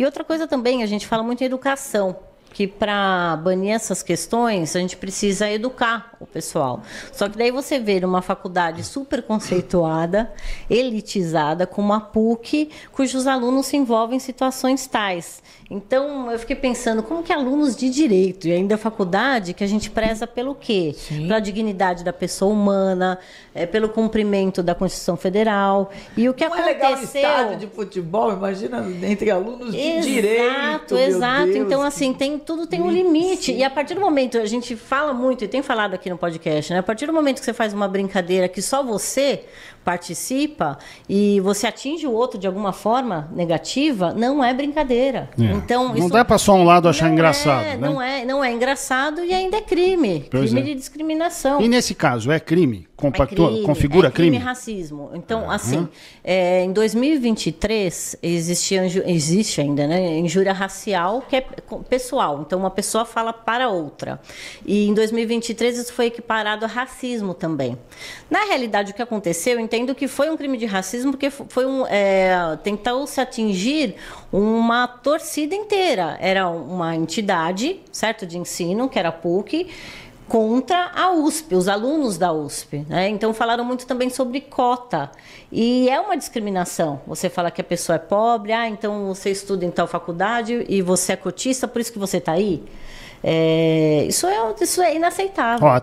E outra coisa também, a gente fala muito em educação que para banir essas questões a gente precisa educar o pessoal. Só que daí você vê uma faculdade super conceituada, elitizada, com uma PUC, cujos alunos se envolvem em situações tais. Então eu fiquei pensando, como que alunos de direito e ainda faculdade que a gente preza pelo quê? Pela dignidade da pessoa humana, é, pelo cumprimento da Constituição Federal. E o que Não aconteceu. É legal estádio de futebol, imagina entre alunos de exato, direito. Exato, exato. Então, assim, tem tudo tem um limite. Sim. E a partir do momento, a gente fala muito, e tem falado aqui no podcast, né? A partir do momento que você faz uma brincadeira que só você participa e você atinge o outro de alguma forma negativa, não é brincadeira. É. Então, não isso... dá para só um lado achar não é, engraçado. É, né? Não, é, não é engraçado e ainda é crime. Pois crime é. de discriminação. E nesse caso, é crime? compactua, é crime, configura é crime, crime? racismo. Então, assim, é, em 2023 existia, existe ainda, né, injúria racial que é pessoal. Então, uma pessoa fala para outra. E em 2023 isso foi equiparado a racismo também. Na realidade, o que aconteceu, eu entendo que foi um crime de racismo porque foi um é, tentou se atingir uma torcida inteira. Era uma entidade, certo, de ensino que era PUC contra a USP, os alunos da USP. Né? Então falaram muito também sobre cota. E é uma discriminação. Você fala que a pessoa é pobre, ah, então você estuda em tal faculdade e você é cotista, por isso que você está aí. É, isso, é, isso é inaceitável. Ó,